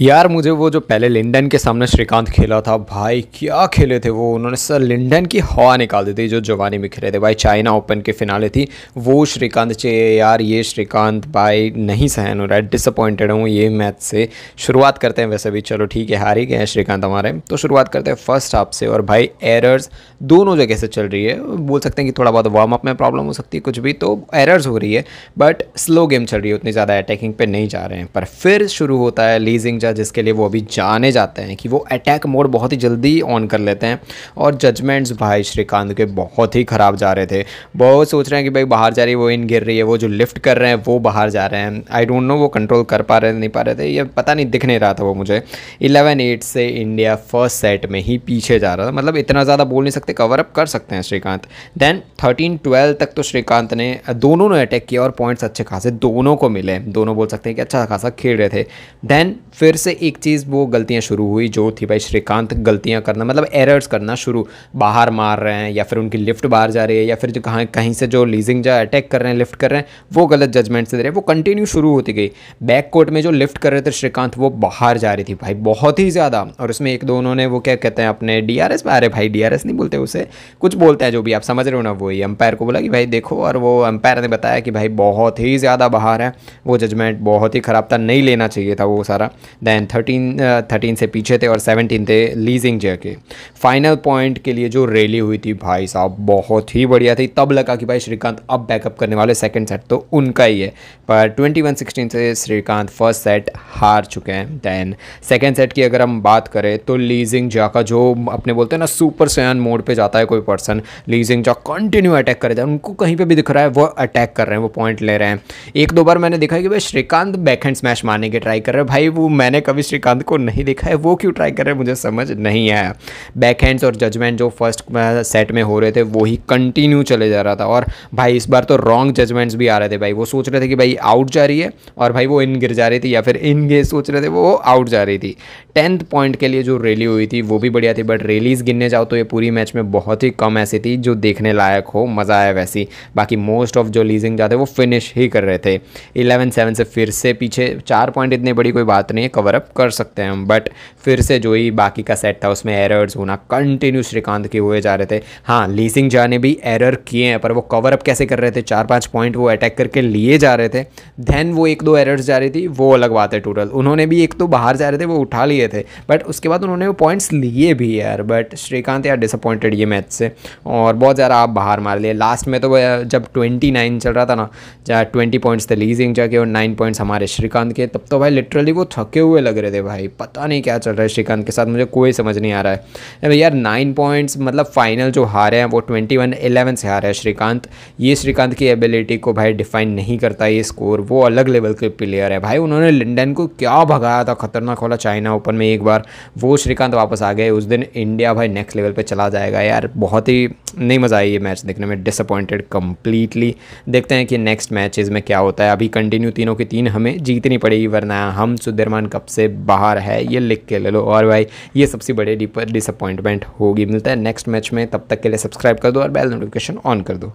यार मुझे वो जो पहले लिंडन के सामने श्रीकांत खेला था भाई क्या खेले थे वो उन्होंने सर लिंडन की हवा निकाल दी थी जो जवानी में खेले थे भाई चाइना ओपन के फिनाले थी वो श्रीकांत चाहिए यार ये श्रीकांत भाई नहीं सहन हो रहा है डिसअपॉइंटेड हूँ ये मैच से शुरुआत करते हैं वैसे भी चलो ठीक है हार ही गए श्रीकांत हमारे तो शुरुआत करते हैं फर्स्ट हाफ से और भाई एरर्स दोनों जगह से चल रही है बोल सकते हैं कि थोड़ा बहुत वार्म अप में प्रॉब्लम हो सकती है कुछ भी तो एरर्स हो रही है बट स्लो गेम चल रही है उतनी ज़्यादा अटैकिंग पे नहीं जा रहे हैं पर फिर शुरू होता है लीजिंग फीचर जिसके लिए वो अभी जाने जाते हैं कि वो अटैक मोड बहुत ही जल्दी ऑन कर लेते हैं और जजमेंट्स भाई श्रीकांत के बहुत ही ख़राब जा रहे थे बहुत सोच रहे हैं कि भाई बाहर जा रही है वो इन गिर रही है वो जो लिफ्ट कर रहे हैं वो बाहर जा रहे हैं आई डोंट नो वो कंट्रोल कर पा रहे नहीं पा रहे थे ये पता नहीं दिख नहीं रहा था वो मुझे इलेवन एट से इंडिया फर्स्ट सेट में ही पीछे जा रहा था मतलब इतना ज़्यादा बोल नहीं सकते कवर अप कर सकते हैं श्रीकांत देन थर्टीन ट्वेल्व तक तो श्रीकांत ने दोनों ने अटैक किया और पॉइंट्स अच्छे खासे दोनों को मिले दोनों बोल सकते हैं कि अच्छा खासा खेल रहे थे देन फिर से एक चीज़ वो गलतियाँ शुरू हुई जो थी भाई श्रीकांत गलतियाँ करना मतलब एरर्स करना शुरू बाहर मार रहे हैं या फिर उनकी लिफ्ट बाहर जा रही है या फिर जो कहाँ कहीं से जो लीजिंग जो अटैक कर रहे हैं लिफ्ट कर रहे हैं वो गलत जजमेंट से दे रहे हैं वो कंटिन्यू शुरू होती गई बैक कोर्ट में जो लिफ्ट कर रहे थे श्रीकांत वो बाहर जा रही थी भाई बहुत ही ज़्यादा और उसमें एक दो उन्होंने वो क्या कहते हैं अपने डी आर एस अरे भाई डी आर एस नहीं बोलते उसे कुछ बोलते हैं जो भी आप समझ रहे हो ना ही अंपायर को बोला कि भाई देखो और वो अंपायर ने बताया कि भाई बहुत ही ज़्यादा बाहर है वो जजमेंट बहुत ही ख़राब था नहीं लेना चाहिए था वो सारा दैन थर्टीन थर्टीन से पीछे थे और सेवनटीन थे लीजिंग के फाइनल पॉइंट के लिए जो रैली हुई थी भाई साहब बहुत ही बढ़िया थी तब लगा कि भाई श्रीकांत अब बैकअप करने वाले सेकेंड सेट तो उनका ही है पर ट्वेंटी वन सिक्सटीन से श्रीकांत फर्स्ट सेट हार चुके हैं दैन सेकेंड सेट की अगर हम बात करें तो लीजिंग जा का जो अपने बोलते हैं ना सुपर सयान मोड पर जाता है कोई पर्सन लीजिंग जा कंटिन्यू अटैक कर जाए उनको कहीं पर भी दिख रहा है वो अटैक कर रहे हैं वो पॉइंट ले रहे हैं एक दो बार मैंने देखा कि भाई श्रीकांत बैक हैंड स्मैश मारने की ट्राई कर रहे हैं भाई वो मैं मैंने कभी श्रीकांत को नहीं देखा है वो क्यों ट्राई कर रहे हैं मुझे समझ नहीं आया बैक हैंड्स और जजमेंट जो फर्स्ट सेट uh, में हो रहे थे वो ही कंटिन्यू चले जा रहा था और भाई इस बार तो रॉन्ग जजमेंट्स भी आ रहे थे भाई वो सोच रहे थे कि भाई आउट जा रही है और भाई वो इन गिर जा रही थी या फिर इन गे सोच रहे थे वो आउट जा रही थी टेंथ पॉइंट के लिए जो रैली हुई थी वो भी बढ़िया थी बट रैलीज गिनने जाओ तो ये पूरी मैच में बहुत ही कम ऐसी थी जो देखने लायक हो मज़ा आया वैसी बाकी मोस्ट ऑफ जो लीजिंग जाते वो फिनिश ही कर रहे थे इलेवन सेवन से फिर से पीछे चार पॉइंट इतनी बड़ी कोई बात नहीं है कवर अप कर सकते हैं हम बट फिर से जो ही बाकी का सेट था उसमें एरर्स होना कंटिन्यू श्रीकांत के हुए जा रहे थे हाँ लीसिंग जा ने भी एरर किए हैं पर वो कवर अप कैसे कर रहे थे चार पाँच पॉइंट वो अटैक करके लिए जा रहे थे देन वो एक दो एरर्स जा रही थी वो अलग बात है टोटल उन्होंने भी एक तो बाहर जा रहे थे वो उठा लिए थे बट उसके बाद उन्होंने वो पॉइंट्स लिए भी यार बट श्रीकांत यार डिसअपॉइंटेड ये मैच से और बहुत ज़्यादा आप बाहर मार लिए लास्ट में तो जब ट्वेंटी नाइन चल रहा था ना जहाँ ट्वेंटी पॉइंट्स थे लीजिंग जाके और नाइन पॉइंट्स हमारे श्रीकांत के तब तो भाई लिटरली वो थके हुए लग रहे थे भाई पता नहीं क्या चल रहा है श्रीकांत के साथ मुझे कोई समझ नहीं आ रहा है यार नाइन पॉइंट्स मतलब फाइनल जो हारे हैं वो ट्वेंटी वन एलेवन से हारे हैं श्रीकांत ये श्रीकांत की एबिलिटी को भाई डिफाइन नहीं करता ये स्कोर वो अलग लेवल के प्लेयर है भाई उन्होंने लंडन को क्या भगाया था खतरनाक वाला चाइना ओपन में एक बार वो श्रीकांत वापस आ गए उस दिन इंडिया भाई नेक्स्ट लेवल पर चला जाएगा यार बहुत ही नहीं मज़ा आई ये मैच देखने में डिसअपॉइंटेड कम्प्लीटली देखते हैं कि नेक्स्ट मैचेज़ में क्या होता है अभी कंटिन्यू तीनों के तीन हमें जीतनी पड़ेगी वरना हम सुधरमान का कप से बाहर है ये लिख के ले लो और भाई ये सबसे बड़े डिसअपॉइंटमेंट होगी मिलता है नेक्स्ट मैच में तब तक के लिए सब्सक्राइब कर दो और बेल नोटिफिकेशन ऑन कर दो